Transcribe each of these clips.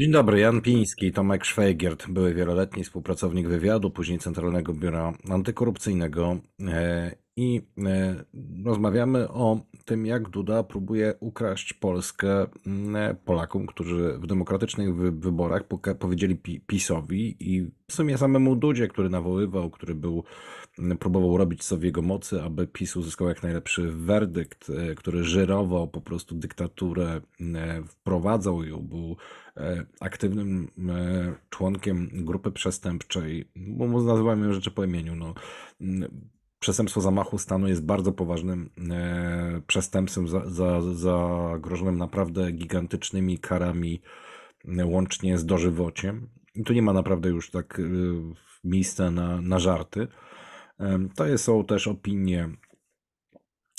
Dzień dobry, Jan Piński To Tomek Szwajgiert, były wieloletni współpracownik wywiadu, później Centralnego Biura Antykorupcyjnego e, i e, rozmawiamy o tym, jak Duda próbuje ukraść Polskę mm, Polakom, którzy w demokratycznych wyborach powiedzieli PiSowi i w sumie samemu Dudzie, który nawoływał, który był próbował robić co w jego mocy, aby PiS uzyskał jak najlepszy werdykt, e, który żerował po prostu dyktaturę, e, wprowadzał ją, był e, aktywnym członkiem grupy przestępczej, bo nazywamy ją rzeczy po imieniu. No mm, przestępstwo zamachu stanu jest bardzo poważnym e, przestępstwem zagrożonym za, za naprawdę gigantycznymi karami, łącznie z dożywociem. I tu nie ma naprawdę już tak e, miejsca na, na żarty. To są też opinie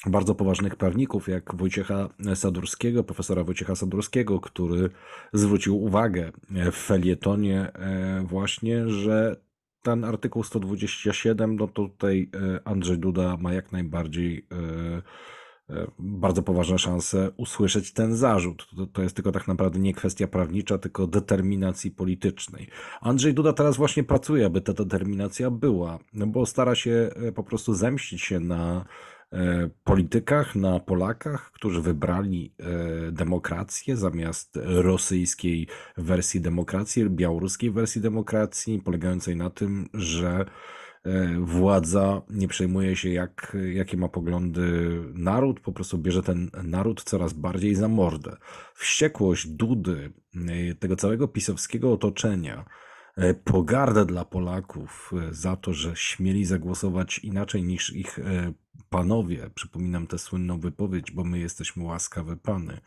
bardzo poważnych prawników, jak Wojciecha Sadurskiego, profesora Wojciecha Sadurskiego, który zwrócił uwagę e, w felietonie e, właśnie, że ten artykuł 127, no tutaj e, Andrzej Duda ma jak najbardziej E, bardzo poważne szanse usłyszeć ten zarzut. To, to, jest tylko tak naprawdę nie kwestia prawnicza, tylko determinacji politycznej. Andrzej Duda teraz właśnie pracuje, aby ta determinacja była, no bo stara się e, po prostu zemścić się na e, politykach, na Polakach, którzy wybrali demokrację zamiast rosyjskiej wersji demokracji, białoruskiej wersji demokracji, polegającej na tym, że E, władza nie przejmuje się, jak, jakie ma poglądy naród, po prostu bierze ten naród coraz bardziej za mordę. Wściekłość Dudy, e, tego całego pisowskiego otoczenia, E, pogardę dla Polaków e, za to, że śmieli zagłosować inaczej niż ich e, panowie. Przypominam tę słynną wypowiedź, bo my jesteśmy łaskawe pany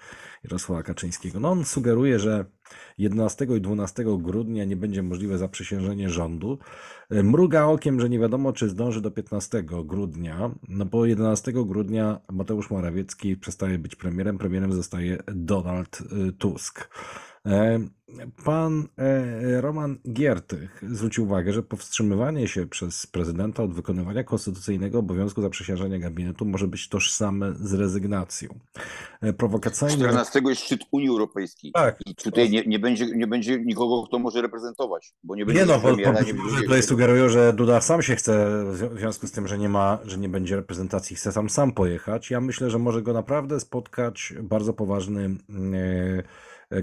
Jarosława Kaczyńskiego. No on sugeruje, że 11 i 12 grudnia nie będzie możliwe zaprzysiężenie rządu. Mruga okiem, że nie wiadomo, czy zdąży do 15 grudnia, no bo 11 grudnia Mateusz Morawiecki przestaje być premierem, premierem zostaje Donald Tusk. Pan e, Roman Giertych zwrócił uwagę, że powstrzymywanie się przez prezydenta od wykonywania konstytucyjnego obowiązku zaprzysiężenia gabinetu może być tożsame z rezygnacją. E, prowokacyjnie... 14 jest szczyt Unii Europejskiej. Tak. I tutaj nie, nie, będzie, nie będzie nikogo, kto może reprezentować, bo nie będzie Nie no, bo, premiera, nie będzie tutaj sugerują, że Duda sam się chce, w związku z tym, że nie ma, że nie będzie reprezentacji, chce sam sam pojechać. Ja myślę, że może go naprawdę spotkać bardzo poważny... Yy,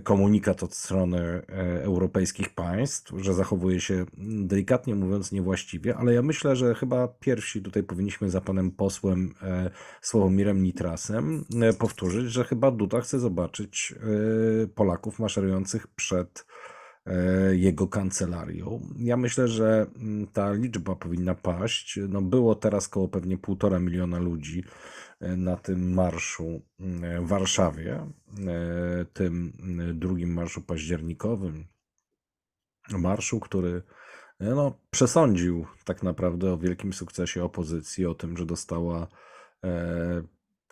komunikat od strony e, europejskich państw, że zachowuje się delikatnie mówiąc niewłaściwie, ale ja myślę, że chyba pierwsi tutaj powinniśmy za panem posłem e, Sławomirem Nitrasem e, powtórzyć, że chyba Duda chce zobaczyć Polaków maszerujących przed jego kancelarią. Ja myślę, że mm, ta liczba powinna paść. No było teraz koło pewnie półtora miliona ludzi na tym marszu mm, w Warszawie, e, tym mm, drugim marszu październikowym. Marszu, który e, no, przesądził tak naprawdę o wielkim sukcesie opozycji, o tym, że dostała e,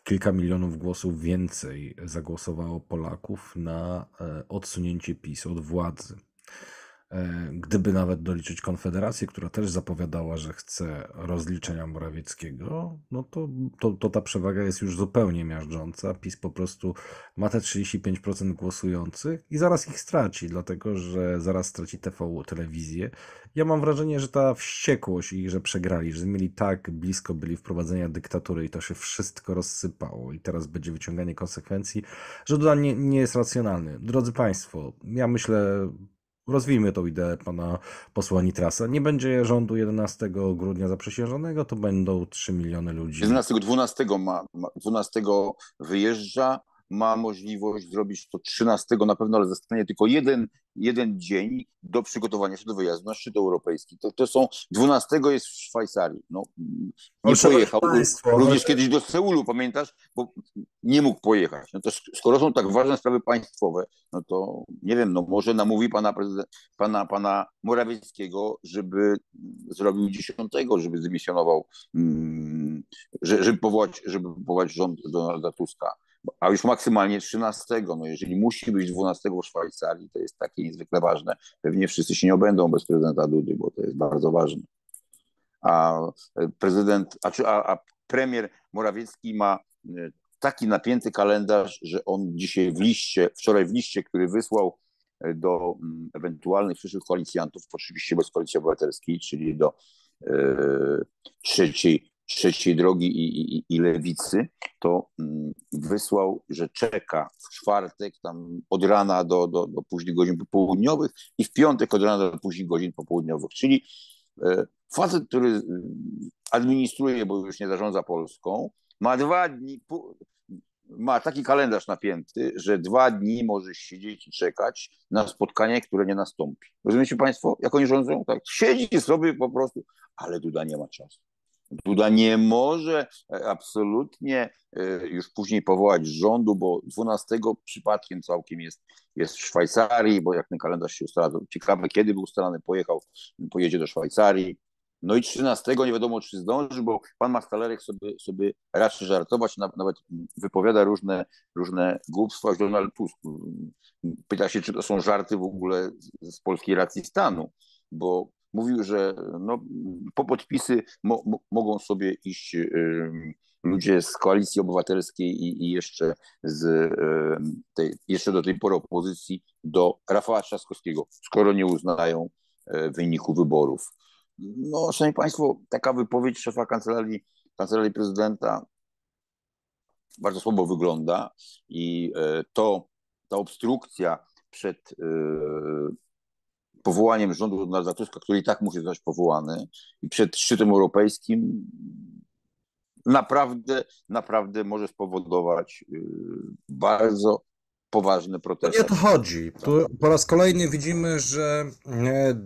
kilka milionów głosów więcej zagłosowało Polaków na odsunięcie PiS od władzy. E, gdyby nawet doliczyć Konfederację, która też zapowiadała, że chce rozliczenia Morawieckiego, no to, to, to ta przewaga jest już zupełnie miażdżąca. PiS po prostu ma te 35% głosujących i zaraz ich straci, dlatego że zaraz straci TV, telewizję. Ja mam wrażenie, że ta wściekłość i że przegrali, że mieli tak blisko byli wprowadzenia dyktatury i to się wszystko rozsypało i teraz będzie wyciąganie konsekwencji, że Duda nie, nie jest racjonalny. Drodzy Państwo, ja myślę, rozwijmy tą ideę pana posła Nitrasa. Nie będzie rządu 11 grudnia zaprzysiężonego, to będą 3 miliony ludzi. 11, 12 ma, 12 wyjeżdża, ma możliwość zrobić to 13 na pewno, ale zostanie tylko jeden, jeden dzień do przygotowania się do wyjazdu na szczyt europejski. To, to są 12 jest w Szwajcarii. No, nie pojechał. Państwo, Również no- kiedyś do Seulu, pamiętasz? Bo nie mógł pojechać. No to skoro są tak ważne sprawy państwowe, no to nie wiem, no może namówi pana, pana, pana Morawieckiego, żeby zrobił dziesiątego, żeby zdymisjonował, mm, żeby powołać, żeby powołać rząd Donalda Tuska a już maksymalnie 13. No jeżeli musi być 12 w Szwajcarii, to jest takie niezwykle ważne. Pewnie wszyscy się nie obędą bez prezydenta Dudy, bo to jest bardzo ważne. A e, prezydent, a, a premier Morawiecki ma e, taki napięty kalendarz, że on dzisiaj w liście, wczoraj w liście, który wysłał e, do mm, ewentualnych przyszłych koalicjantów, oczywiście bez koalicji obywatelskiej, czyli do trzeciej trzeciej drogi i, i, i lewicy, to mm, wysłał, że czeka w czwartek tam od rana do, do, do późnych godzin popołudniowych i w piątek od rana do późnych godzin popołudniowych. Czyli e, facet, który y, administruje, bo już nie zarządza Polską, ma dwa dni, ma taki kalendarz napięty, że dwa dni możesz siedzieć i czekać na spotkanie, które nie nastąpi. Rozumiecie Państwo, jak oni rządzą? Tak, siedzi sobie po prostu, ale Duda nie ma czasu. Duda nie może e, absolutnie e, już później powołać rządu, bo 12 przypadkiem całkiem jest, jest w Szwajcarii, bo jak ten kalendarz się ustala, to ciekawe kiedy był ustalany, pojechał, pojedzie do Szwajcarii. No i 13 nie wiadomo, czy zdąży, bo pan Mastalerek sobie, sobie raczy żartować, nawet wypowiada różne, różne głupstwa. Donald Tusk mm, pyta się, czy to są żarty w ogóle z polskiej racji stanu, bo mówił, że no, po podpisy mo, mo, mogą sobie iść ludzie z koalicji obywatelskiej i, i jeszcze, z, tej, jeszcze do tej pory opozycji do Rafała Trzaskowskiego, skoro nie uznają e, wyniku wyborów. No, Szanowni Państwo, taka wypowiedź szefa kancelarii, kancelarii prezydenta bardzo słabo wygląda i e, to, ta obstrukcja przed e, powołaniem rządu Donalda Tuska, który i tak musi zostać powołany, i przed szczytem europejskim naprawdę, naprawdę może spowodować y, bardzo poważny protest. Nie o to chodzi. Tu po raz kolejny widzimy, że e,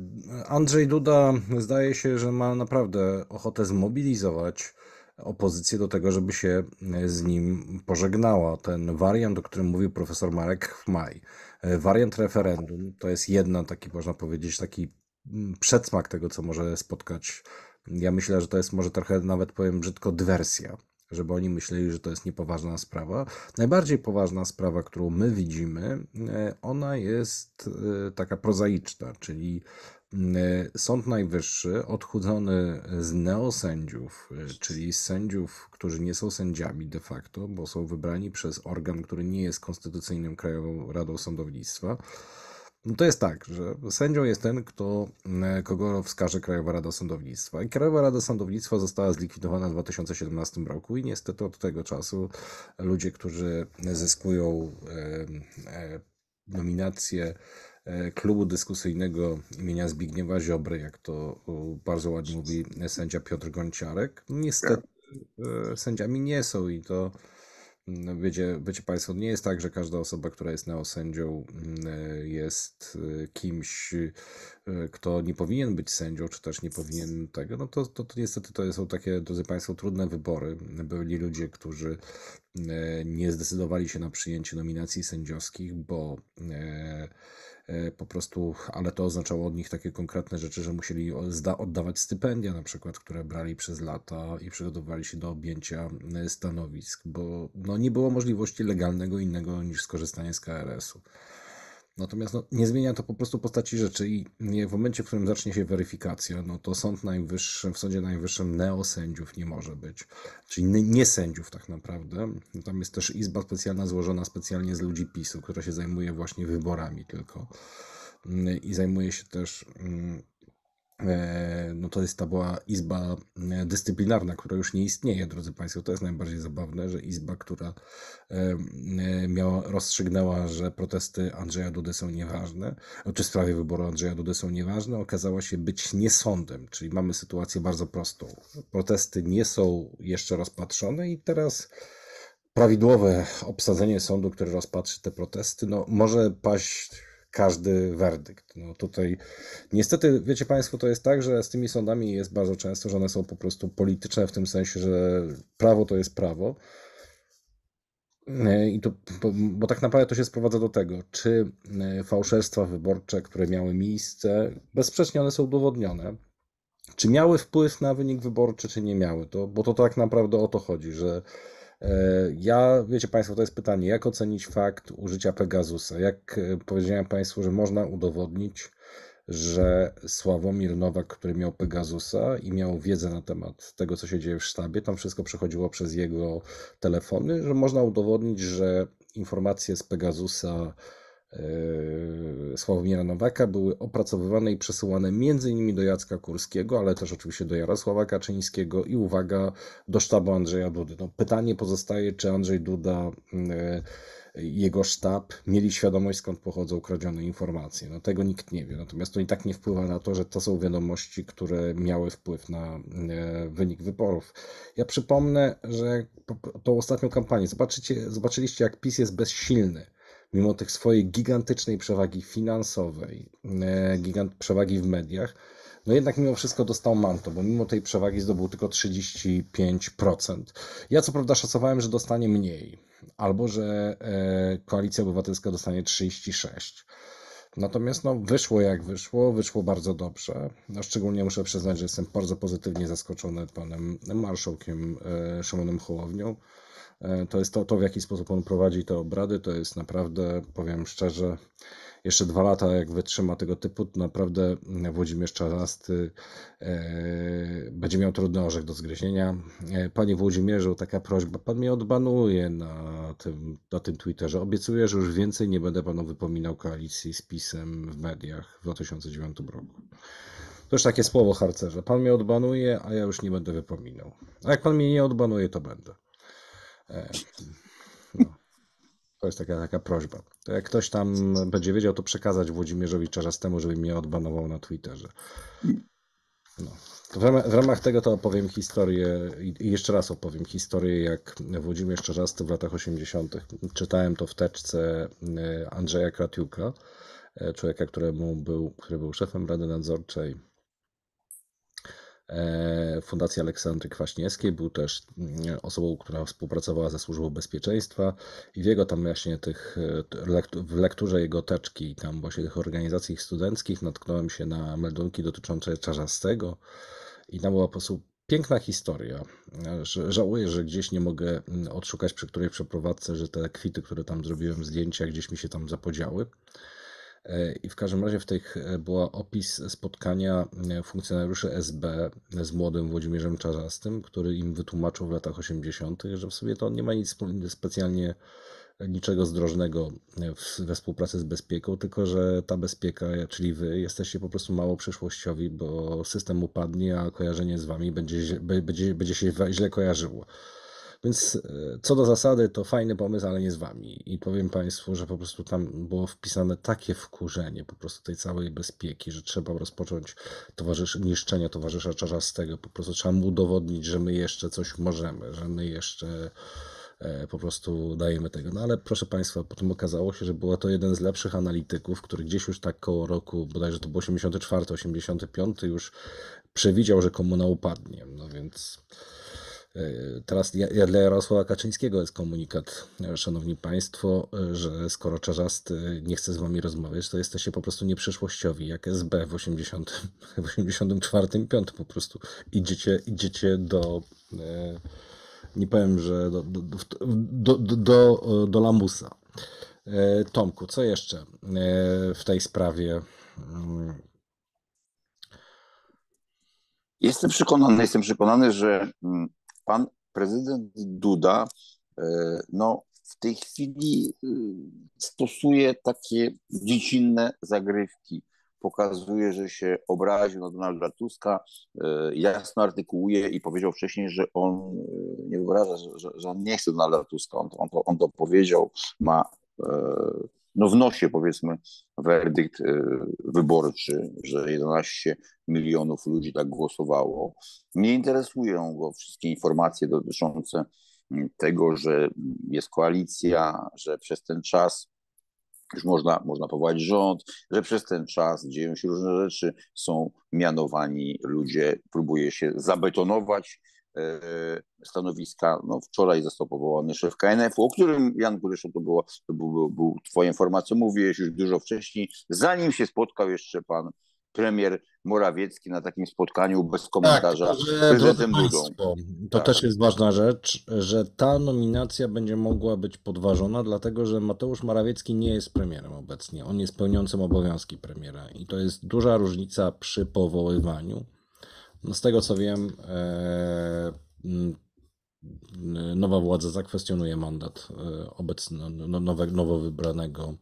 Andrzej Duda zdaje się, że ma naprawdę ochotę zmobilizować opozycję do tego, żeby się e, z nim pożegnała. Ten wariant, o którym mówił profesor Marek w maj, e, wariant referendum, to jest jedna taki, można powiedzieć, taki mm, przedsmak tego, co może spotkać. Ja myślę, że to jest może trochę, nawet powiem brzydko, dywersja żeby oni myśleli, że to jest niepoważna sprawa. Najbardziej poważna sprawa, którą my widzimy, e, ona jest taka prozaiczna, czyli Mm, y, Sąd Najwyższy, odchudzony z neosędziów, y, czyli z sędziów, którzy nie są sędziami de facto, bo są wybrani przez organ, który nie jest konstytucyjnym Krajową Radą Sądownictwa. No to jest tak, że sędzią jest ten, kto, mm, kogo wskaże Krajowa Rada Sądownictwa. I Krajowa Rada Sądownictwa została zlikwidowana w 2017 roku i niestety od tego czasu ludzie, którzy zyskują e, nominacje E, klubu dyskusyjnego imienia Zbigniewa Ziobry, jak to e, bardzo ładnie mówi sędzia Piotr Gonciarek. Niestety e, sędziami nie są i to mm, wiecie, wiecie Państwo, nie jest tak, że każda osoba, która jest neosędzią mm, jest kimś, kto nie powinien być sędzią, czy też nie powinien tego. No to, to, to niestety to są takie, drodzy Państwo, trudne wybory. Byli ludzie, którzy nie zdecydowali się na przyjęcie nominacji sędziowskich, bo E, po prostu, ale to oznaczało od nich takie konkretne rzeczy, że musieli oddawać stypendia na przykład, które brali przez lata i przygotowywali się do objęcia e, stanowisk, bo no, nie było możliwości legalnego innego niż skorzystanie z KRS-u. Natomiast no, nie zmienia to po prostu postaci rzeczy i w momencie, w którym zacznie się weryfikacja, no to Sąd Najwyższy, w Sądzie Najwyższym neosędziów nie może być, czyli nie sędziów tak naprawdę. No, tam jest też izba specjalna złożona specjalnie z ludzi PiSu, która się zajmuje właśnie wyborami tylko mm, i zajmuje się też mm, e, no to jest ta była izba e, dyscyplinarna, która już nie istnieje, drodzy Państwo. To jest najbardziej zabawne, że izba, która e, e, miała, rozstrzygnęła, że protesty Andrzeja Dudy są nieważne, czy sprawie wyboru Andrzeja Dudy są nieważne, okazała się być niesądem, czyli mamy sytuację bardzo prostą. Protesty nie są jeszcze rozpatrzone i teraz prawidłowe obsadzenie sądu, które rozpatrzy te protesty, no może paść każdy werdykt. No tutaj niestety, wiecie Państwo, to jest tak, że z tymi sądami jest bardzo często, że one są po prostu polityczne w tym sensie, że prawo to jest prawo. E, I to, bo, bo tak naprawdę to się sprowadza do tego, czy e, fałszerstwa wyborcze, które miały miejsce, bezsprzecznie one są udowodnione, czy miały wpływ na wynik wyborczy, czy nie miały. To, bo to tak naprawdę o to chodzi, że E, ja, wiecie Państwo, to jest pytanie, jak ocenić fakt użycia Pegasusa? Jak e, powiedziałem Państwu, że można udowodnić, że Sławomir Nowak, który miał Pegasusa i miał wiedzę na temat tego, co się dzieje w sztabie, tam wszystko przechodziło przez jego telefony, że można udowodnić, że informacje z Pegasusa E, Sławomira Nowaka były opracowywane i przesyłane m.in. do Jacka Kurskiego, ale też oczywiście do Jarosława Kaczyńskiego i uwaga do sztabu Andrzeja Dudy. No, pytanie pozostaje, czy Andrzej Duda e, jego sztab mieli świadomość, skąd pochodzą ukradzione informacje. No, tego nikt nie wie. Natomiast to i tak nie wpływa na to, że to są wiadomości, które miały wpływ na e, wynik wyborów. Ja przypomnę, że tą ostatnią kampanię zobaczycie, zobaczyliście, jak PiS jest bezsilny mimo tych swojej gigantycznej przewagi finansowej, e, gigant przewagi w mediach, no jednak mimo wszystko dostał manto, bo mimo tej przewagi zdobył tylko 35%. Ja co prawda szacowałem, że dostanie mniej, albo że e, Koalicja Obywatelska dostanie 36%. Natomiast no, wyszło jak wyszło, wyszło bardzo dobrze. No, szczególnie muszę przyznać, że jestem bardzo pozytywnie zaskoczony panem marszałkiem e, Szymonem Hołownią. E, to jest to, to w jaki sposób on prowadzi te obrady, to jest naprawdę, powiem szczerze, jeszcze dwa lata, jak wytrzyma tego typu, to naprawdę Włodzimierz Czarasty e, będzie miał trudny orzech do zgryzienia. E, panie Włodzimierzu, taka prośba, pan mnie odbanuje na tym, na tym Twitterze. Obiecuję, że już więcej nie będę panu wypominał koalicji z PiSem w mediach w 2009 roku. To już takie słowo harcerze. Pan mnie odbanuje, a ja już nie będę wypominał. A jak pan mnie nie odbanuje, to będę. E, no. To jest taka, taka prośba. To jak ktoś tam będzie wiedział, to przekazać Włodzimierzowi temu żeby mnie odbanował na Twitterze. No. W, ramach, w ramach tego to opowiem historię i jeszcze raz opowiem historię, jak Włodzimierz Czarzasty w latach 80. Czytałem to w teczce e, Andrzeja Kratiuka, e, człowieka, któremu był, który był szefem Rady Nadzorczej E, Fundacji Aleksandry Kwaśniewskiej, był też mm, osobą, która współpracowała ze Służbą Bezpieczeństwa i w jego tam właśnie tych, e, w lekturze jego teczki, tam właśnie tych organizacji studenckich natknąłem się na meldunki dotyczące Czarzastego i tam była po prostu piękna historia. E, żałuję, że gdzieś nie mogę mm, odszukać przy której przeprowadzce, że te kwity, które tam zrobiłem, zdjęcia gdzieś mi się tam zapodziały. E, I w każdym razie w tych e, była opis spotkania e, funkcjonariuszy SB z młodym Włodzimierzem Czarzastym, który im wytłumaczył w latach 80., że w sobie to nie ma nic specjalnie niczego zdrożnego w, we współpracy z bezpieką, tylko że ta bezpieka, czyli wy, jesteście po prostu mało przyszłościowi, bo system upadnie, a kojarzenie z wami będzie, będzie, będzie się źle kojarzyło. Więc e, co do zasady, to fajny pomysł, ale nie z wami. I powiem Państwu, że po prostu tam było wpisane takie wkurzenie po prostu tej całej bezpieki, że trzeba rozpocząć towarzysz niszczenie towarzysza Czarzastego. Po prostu trzeba mu udowodnić, że my jeszcze coś możemy, że my jeszcze e, po prostu dajemy tego. No ale proszę Państwa, potem okazało się, że była to jeden z lepszych analityków, który gdzieś już tak koło roku, bodajże to był 84, 85 już przewidział, że komuna upadnie. No więc E, teraz ja, dla Jarosława Kaczyńskiego jest komunikat, e, szanowni państwo, e, że skoro Czarzasty nie chce z wami rozmawiać, to jesteście po prostu nieprzyszłościowi, jak SB w 80, w 84, 5 po prostu idziecie, idziecie do... Nie powiem, że do, do, do, do, do lamusa. Tomku, co jeszcze w tej sprawie? Mm. Jestem przekonany, jestem przekonany, że mm, pan prezydent Duda e, no, w tej chwili e, stosuje takie dziecinne zagrywki. Pokazuje, że się obraził na Donalda Tuska, e, jasno artykułuje i powiedział wcześniej, że on nie wyobraża, że, że on nie chce Donalda Tuska. On, on, to, on to powiedział, ma no w nosie powiedzmy werdykt e, wyborczy, że 11 milionów ludzi tak głosowało. Nie interesują go wszystkie informacje dotyczące tego, że jest koalicja, że przez ten czas już można, można powołać rząd, że przez ten czas dzieją się różne rzeczy, są mianowani ludzie, próbuje się zabetonować E, stanowiska. No, wczoraj został powołany szef KNF-u, o którym Jan Kuleszu to, było, to był, był, był mówiłeś już dużo wcześniej, zanim się spotkał jeszcze pan premier Morawiecki na takim spotkaniu bez tak, komentarza tak, z prezydentem Dudą. To tak. też jest ważna rzecz, że ta nominacja będzie mogła być podważona, dlatego że Mateusz Morawiecki nie jest premierem obecnie. On jest pełniącym obowiązki premiera i to jest duża różnica przy powoływaniu no z tego co wiem, e, nowa władza zakwestionuje mandat e, obecnego, no, no, nowe, nowo wybranego.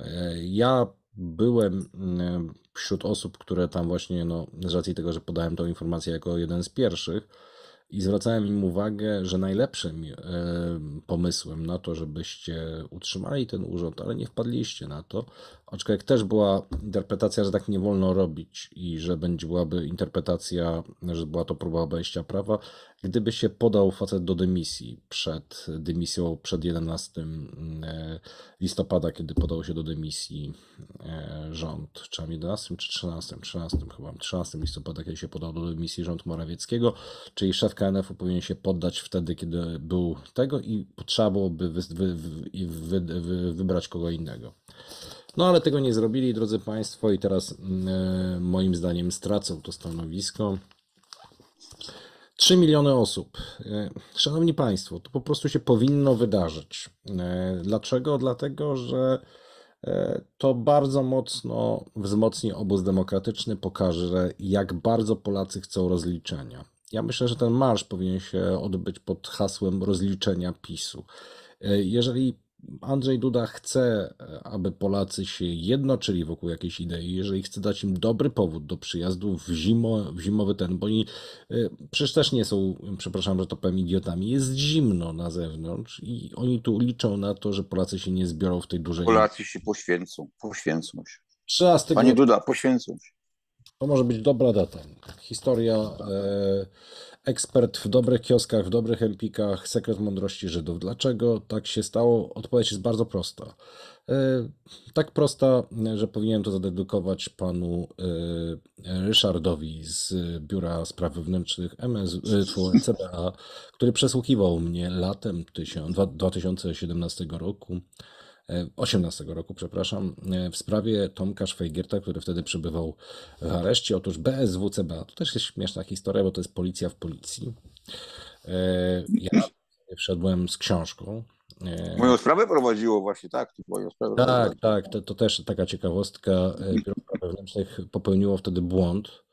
E, ja byłem mm, wśród osób, które tam właśnie, no, z racji tego, że podałem tą informację jako jeden z pierwszych, i zwracałem im uwagę, że najlepszym e, pomysłem na to, żebyście utrzymali ten urząd, ale nie wpadliście na to, aczkolwiek też była interpretacja, że tak nie wolno robić i że będzie byłaby interpretacja, że była to próba obejścia prawa gdyby się podał facet do dymisji przed dymisją przed 11 e, listopada, kiedy podał się do dymisji e, rząd, czy 11 czy 13, 13 chyba, 13 listopada, kiedy się podał do dymisji rząd Morawieckiego, czyli szef KNF-u powinien się poddać wtedy, kiedy był tego i trzeba byłoby wy, wy, wy, wy, wybrać kogo innego. No ale tego nie zrobili, drodzy Państwo, i teraz mm, e, moim zdaniem stracą to stanowisko. 3 miliony osób. E, szanowni Państwo, to po prostu się powinno wydarzyć. E, dlaczego? Dlatego, że e, to bardzo mocno wzmocni obóz demokratyczny, pokaże, jak bardzo Polacy chcą rozliczenia. Ja myślę, że ten marsz powinien się odbyć pod hasłem rozliczenia PiSu. Jeżeli Andrzej Duda chce, e, aby Polacy się jednoczyli wokół jakiejś idei, jeżeli chce dać im dobry powód do przyjazdu w, zimo, w zimowy ten, bo oni e, przecież też nie są, przepraszam, że to powiem, idiotami. Jest zimno na zewnątrz i oni tu liczą na to, że Polacy się nie zbiorą w tej dużej... Polacy się poświęcą, poświęcą się. 13 Panie Duda, poświęcą się. To może być dobra data. Historia e, ekspert w dobrych kioskach, w dobrych empikach, sekret mądrości Żydów. Dlaczego tak się stało? Odpowiedź jest bardzo prosta. E, tak prosta, że powinienem to zadedukować panu e, Ryszardowi z e, Biura Spraw Wewnętrznych MS, CBA, który przesłuchiwał mnie latem 2017 roku 18 roku, przepraszam, e, w sprawie Tomka Szwajgierta, który wtedy przebywał w areszcie. Otóż BSWCBA, to też jest śmieszna historia, bo to jest policja w policji. E, ja wszedłem z książką, e, Moją sprawę prowadziło właśnie, tak? Moją sprawę tak, prowadziło. tak, to, to, też taka ciekawostka. Biuro Spraw Wewnętrznych popełniło wtedy błąd,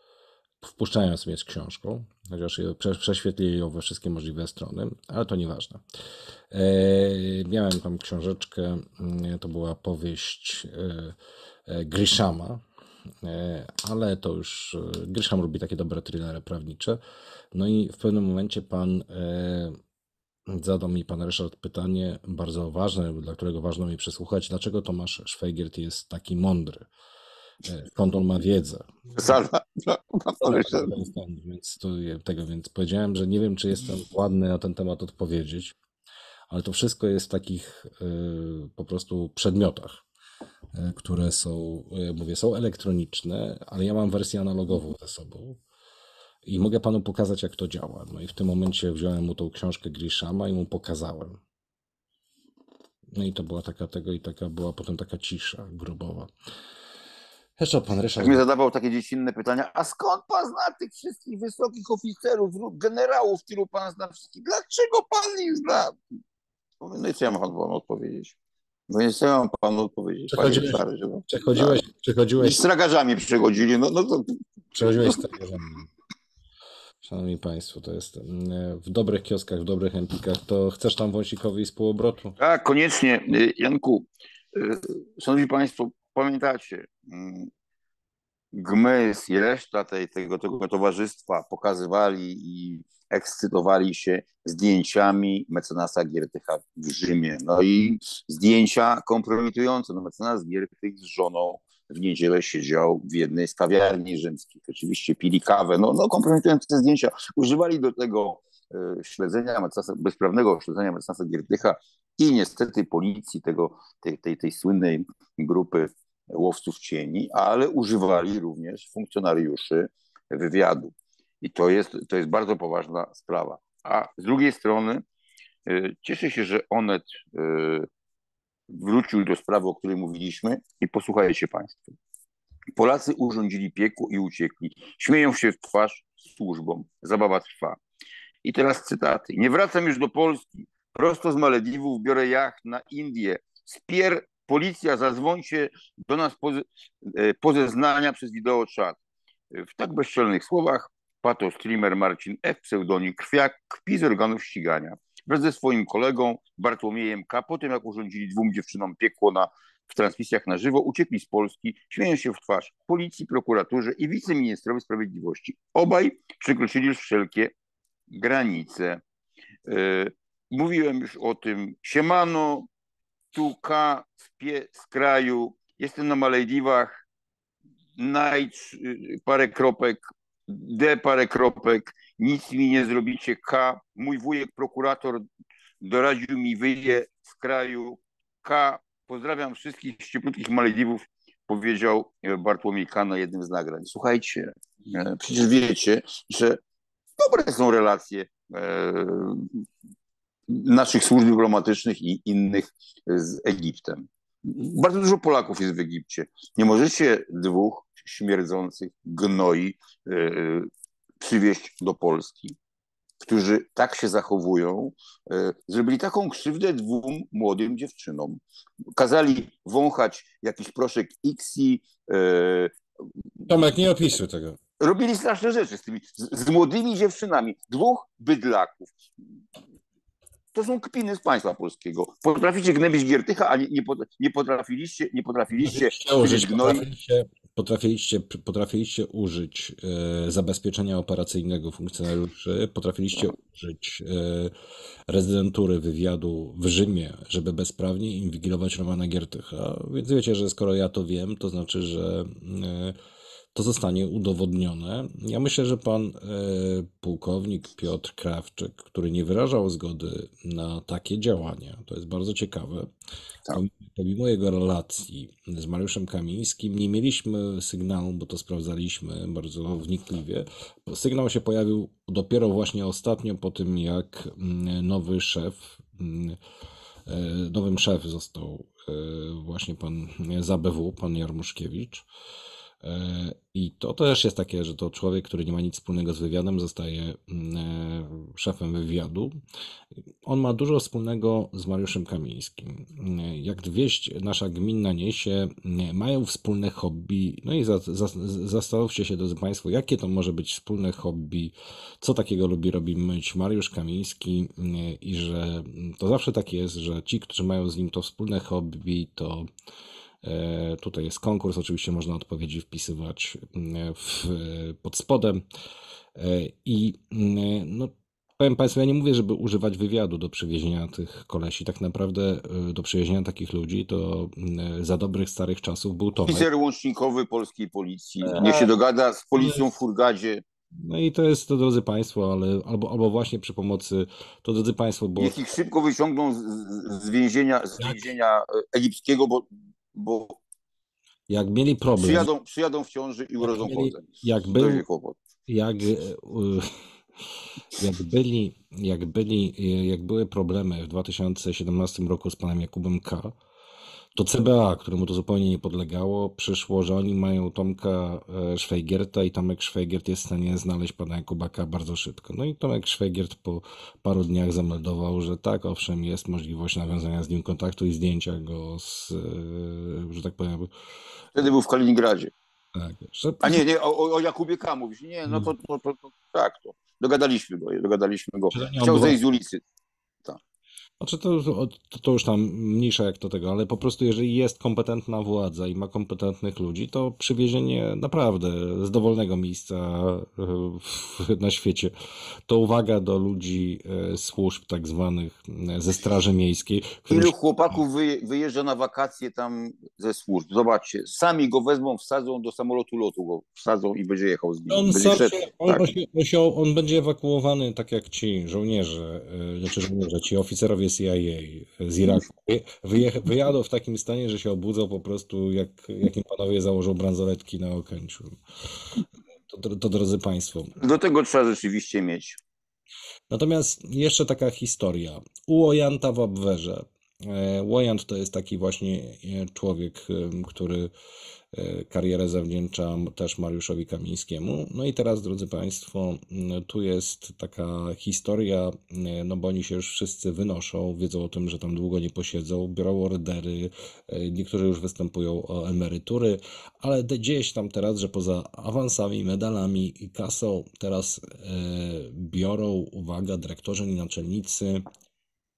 wpuszczając mnie z książką, chociaż prześwietlili ją we wszystkie możliwe strony, ale to nieważne. E, miałem tam książeczkę, mm, to była powieść e, e, Grishama, ale to już Grisham robi takie dobre thrillery prawnicze. No i w pewnym momencie pan zadał mi pan Ryszard pytanie bardzo ważne, dla którego ważne mi przesłuchać, dlaczego Tomasz Szwajgiert jest taki mądry. E, skąd on ma wiedzę. Zada, no, no więc to, tego, więc powiedziałem, że nie wiem, czy jestem ładny na ten temat odpowiedzieć, ale to wszystko jest w takich e, po prostu przedmiotach, e, które są, mówię, są elektroniczne, ale ja mam wersję analogową ze sobą i mogę panu pokazać, jak to działa. No i w tym momencie wziąłem mu tą książkę Grishama i mu pokazałem. No i to była taka tego i taka była potem taka cisza grubowa. Zresztą pan Ryszard... Mi zadawał takie dziecinne pytania, a skąd pan zna tych wszystkich wysokich oficerów, generałów, tylu pan zna wszystkich? Dlaczego pan ich zna? No i co ja mam panu odpowiedzieć? No nie ja mam panu odpowiedzieć. Przechodziłeś, stary, żeby... przechodziłeś, tak. przechodziłeś... I z tragarzami przechodzili, no, no to... Przechodziłeś z tragarzami. Szanowni Państwo, to jest mm, w dobrych kioskach, w dobrych empikach. To chcesz tam wąsikowi z półobrotu? Tak, koniecznie. Y, Janku, y, Szanowni Państwo, pamiętacie, mm, Gmys i reszta tej, tego, tego towarzystwa pokazywali i ekscytowali się zdjęciami mecenasa Giertycha w Rzymie. No i zdjęcia kompromitujące. No, mecenas Giertych z żoną w niedzielę siedział w jednej z kawiarni rzymskich. Oczywiście pili kawę. No, no kompromitujące zdjęcia. Używali do tego e, śledzenia bezprawnego śledzenia mecenasa Giertycha i niestety policji tego, tej, tej, tej słynnej grupy łowców cieni, ale używali również funkcjonariuszy wywiadu. I to jest, to jest bardzo poważna sprawa. A z drugiej strony y, cieszę się, że Onet y, wrócił do sprawy, o której mówiliśmy i posłuchajcie Państwo. Polacy urządzili piekło i uciekli. Śmieją się w twarz służbom. Zabawa trwa. I teraz cytaty. Nie wracam już do Polski, prosto z Malediwów biorę jacht na Indię. Spier, policja, zadzwońcie do nas po, e, po zeznania przez chat. W tak bezczelnych słowach pato streamer Marcin F., pseudonim Krwiak, kpi z organów ścigania. Wraz ze swoim kolegą Bartłomiejem K., po tym jak urządzili dwóm dziewczynom piekło na, w transmisjach na żywo, uciekli z Polski, śmieją się w twarz policji, prokuraturze i wiceministrowi sprawiedliwości. Obaj przekroczyli już wszelkie granice. Yy, Mówiłem już o tym. Siemano, tu K z, pie, z kraju. Jestem na Malediwach. Najdź y, parę kropek, D parę kropek. Nic mi nie zrobicie, K. Mój wujek prokurator doradził mi wyje z kraju. K. Pozdrawiam wszystkich cieplutkich Malediwów, powiedział e, Bartłomiej K na jednym z nagrań. Słuchajcie, e, przecież wiecie, że dobre są relacje e, naszych służb dyplomatycznych i innych z Egiptem. Bardzo dużo Polaków jest w Egipcie. Nie możecie dwóch śmierdzących gnoi e, przywieźć do Polski, którzy tak się zachowują. E, zrobili taką krzywdę dwóm młodym dziewczynom. Kazali wąchać jakiś proszek Xi. Yy, e, Tomek, nie opisuj tego. Robili straszne rzeczy z tymi, z, z młodymi dziewczynami, dwóch bydlaków to są kpiny z państwa polskiego. Potraficie gnębić Giertycha, a nie, nie potrafiliście, nie potrafiliście użyć Potrafiliście, potrafiliście, potrafiliście użyć e, zabezpieczenia operacyjnego funkcjonariuszy, potrafiliście no. użyć e, rezydentury wywiadu w Rzymie, żeby bezprawnie inwigilować Romana Giertycha. Więc wiecie, że skoro ja to wiem, to znaczy, że e, to zostanie udowodnione. Ja myślę, że pan e, pułkownik Piotr Krawczyk, który nie wyrażał zgody na takie działania, to jest bardzo ciekawe, tak. pomimo jego relacji z Mariuszem Kamińskim, nie mieliśmy sygnału, bo to sprawdzaliśmy bardzo wnikliwie. Sygnał się pojawił dopiero właśnie ostatnio po tym, jak mm, nowy szef mm, e, nowym szef został e, właśnie pan z ABW, pan Jarmuszkiewicz. I to też jest takie, że to człowiek, który nie ma nic wspólnego z wywiadem, zostaje mm, e, szefem wywiadu. On ma dużo wspólnego z Mariuszem Kamińskim. Jak wieść nasza gminna niesie, mają wspólne hobby. No i za, za, zastanówcie się, drodzy Państwo, jakie to może być wspólne hobby, co takiego lubi robić Mariusz Kamiński i że to zawsze tak jest, że ci, którzy mają z nim to wspólne hobby, to E, tutaj jest konkurs, oczywiście można odpowiedzi wpisywać mm, w, pod spodem. E, I mm, no, powiem Państwu, ja nie mówię, żeby używać wywiadu do przywiezienia tych kolesi. Tak naprawdę e, do przywiezienia takich ludzi to mm, za dobrych, starych czasów był to. Oficer łącznikowy polskiej policji. Niech się dogada z policją no w furgadzie No i to jest to, drodzy Państwo, ale, albo, albo właśnie przy pomocy, to drodzy Państwo, bo... Niech ich szybko wyciągną z, z więzienia, z tak. więzienia egipskiego, bo bo jak mieli problem. Przyjadą, przyjadą w ciąży i urodzą jak Jak był, e, jak, jak, byli, jak, byli, e, jak były problemy w 2017 roku z panem Jakubem K., to CBA, któremu to zupełnie nie podlegało, przyszło, że oni mają Tomka e, Szwajgierta i Tomek Szwajgiert jest w stanie znaleźć pana Jakubaka bardzo szybko. No i Tomek Szwajgiert po paru dniach zameldował, że tak, owszem, jest możliwość nawiązania z nim kontaktu i zdjęcia go z, e, że tak powiem... Wtedy był w Kaliningradzie. Tak, że... A nie, nie, o, o Jakubie K mówisz. Nie, no to, to, to, to tak, to dogadaliśmy go, dogadaliśmy go. Chciał zejść z ulicy. Znaczy to, to, to już tam mniejsza jak to tego, ale po prostu jeżeli jest kompetentna władza i ma kompetentnych ludzi, to przywiezienie naprawdę z dowolnego miejsca e, w, na świecie, to uwaga do ludzi e, służb tak zwanych e, ze Straży Miejskiej. Któryś... Ilu chłopaków wyjeżdża na wakacje tam ze służb? Zobaczcie, sami go wezmą, wsadzą do samolotu lotu, go wsadzą i będzie jechał z nim. On, będzie on, tak. on, będzie ewakuowany tak jak ci żołnierze, znaczy żołnierze, ci oficerowie CIA z Iraku. Wyjadł w takim stanie, że się obudzał po prostu, jak, jakim panowie założą bransoletki na Okęciu. To, to, to drodzy Państwo. Do tego trzeba rzeczywiście mieć. Natomiast jeszcze taka historia. U Ojanta w Abwerze. Łojant e, to jest taki właśnie e, człowiek, e, który E, karierę zawdzięczam też Mariuszowi Kamińskiemu. No i teraz, drodzy Państwo, mm, tu jest taka historia, e, no bo oni się już wszyscy wynoszą, wiedzą o tym, że tam długo nie posiedzą, biorą ordery, e, niektórzy już występują o emerytury, ale dzieje się tam teraz, że poza awansami, medalami i kasą teraz biorą, uwaga, dyrektorzy i naczelnicy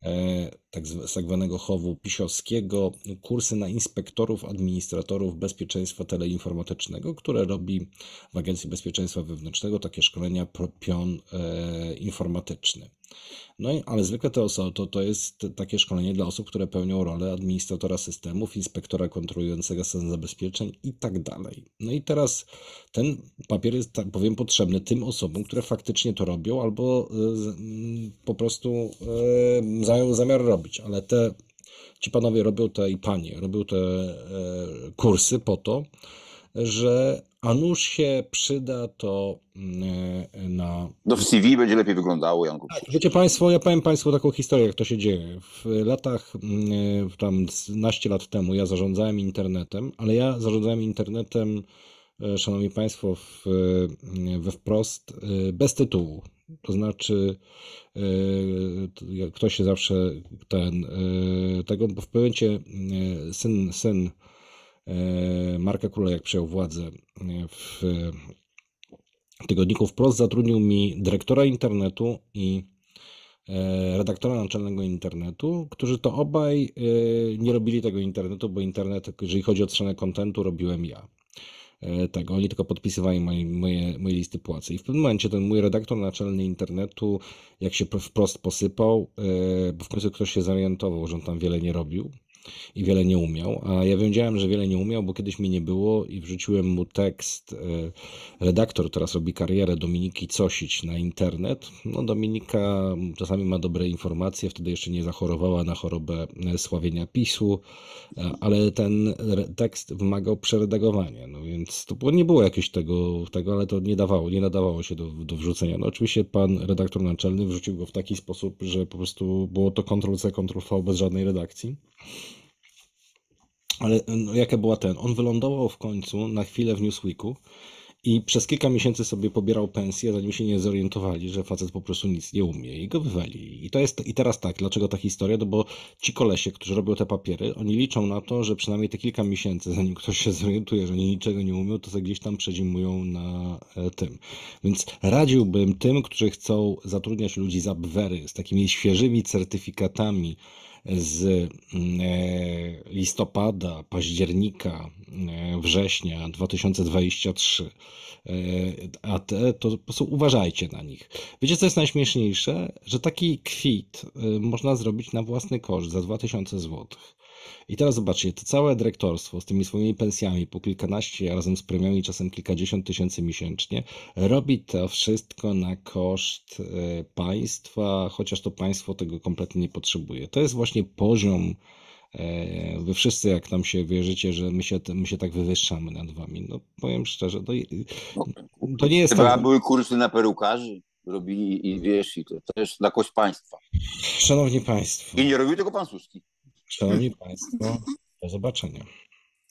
E, tak, tak zwanego chowu pisiowskiego, kursy na inspektorów, administratorów bezpieczeństwa teleinformatycznego, które robi w Agencji Bezpieczeństwa Wewnętrznego takie szkolenia Pion e, Informatyczny. No i, ale zwykle to, to, to jest takie szkolenie dla osób, które pełnią rolę administratora systemów, inspektora kontrolującego stan zabezpieczeń i tak dalej. No i teraz ten papier jest, tak powiem, potrzebny tym osobom, które faktycznie to robią albo y, po prostu y, mają zamiar robić, ale te ci panowie robią te i panie robią te y, kursy po to, że a nuż się przyda to mm, e, na... No w CV będzie lepiej wyglądało, Janku. Tak, wiecie Państwo, ja powiem Państwu taką historię, jak to się dzieje. W latach, mm, e, tam 12 lat temu ja zarządzałem internetem, ale ja zarządzałem internetem, e, Szanowni Państwo, w, we wprost, bez tytułu. To znaczy, ktoś się zawsze ten, tego, bo w pewnym momencie syn, syn E, Marka Króla, jak przejął władzę e, w tygodniku wprost, zatrudnił mi dyrektora internetu i e, redaktora naczelnego internetu, którzy to obaj nie robili tego internetu, bo internet, jeżeli chodzi o stronę kontentu, robiłem ja tego. Oni tylko podpisywali moje, moje, moje listy płacy. I w pewnym momencie ten mój redaktor naczelny internetu, jak się wprost posypał, bo w końcu ktoś się zorientował, że on tam wiele nie robił, i wiele nie umiał, a ja wiedziałem, że wiele nie umiał, bo kiedyś mi nie było i wrzuciłem mu tekst. E, redaktor teraz robi karierę Dominiki Cosić na internet. No Dominika czasami ma dobre informacje, wtedy jeszcze nie zachorowała na chorobę e, sławienia PiSu, e, ale ten tekst wymagał przeredagowania, no więc to nie było jakieś tego, tego ale to nie dawało, nie nadawało się do, do wrzucenia. No oczywiście pan redaktor naczelny wrzucił go w taki sposób, że po prostu było to Ctrl-C, Ctrl-V bez żadnej redakcji ale e, no, jaka była ten? On wylądował w końcu na chwilę w Newsweeku i przez kilka miesięcy sobie pobierał pensję, zanim się nie zorientowali, że facet po prostu nic nie umie i go wywali. I to jest i teraz tak, dlaczego ta historia? No bo ci kolesie, którzy robią te papiery, oni liczą na to, że przynajmniej te kilka miesięcy, zanim ktoś się zorientuje, że oni niczego nie umie, to sobie gdzieś tam przedzimują na e, tym. Więc radziłbym tym, którzy chcą zatrudniać ludzi za bwery z takimi świeżymi certyfikatami, z mm, e, listopada, października, e, września 2023. E, a te, to po prostu uważajcie na nich. Wiecie, co jest najśmieszniejsze? Że taki kwit można zrobić na własny koszt za 2000 złotych. I teraz zobaczcie, to całe dyrektorstwo z tymi swoimi pensjami po kilkanaście, razem z premiami czasem kilkadziesiąt tysięcy miesięcznie, robi to wszystko na koszt e, państwa, chociaż to państwo tego kompletnie nie potrzebuje. To jest właśnie poziom e, Wy wszyscy, jak tam się wierzycie, że my się, my się tak wywyższamy nad wami. No powiem szczerze, to, no, to nie jest Chyba tak. były kursy na perukarzy, robili i wiesz, i to też na kość państwa. Szanowni Państwo. I nie robił tego pan Suski. Szanowni Państwo, do zobaczenia.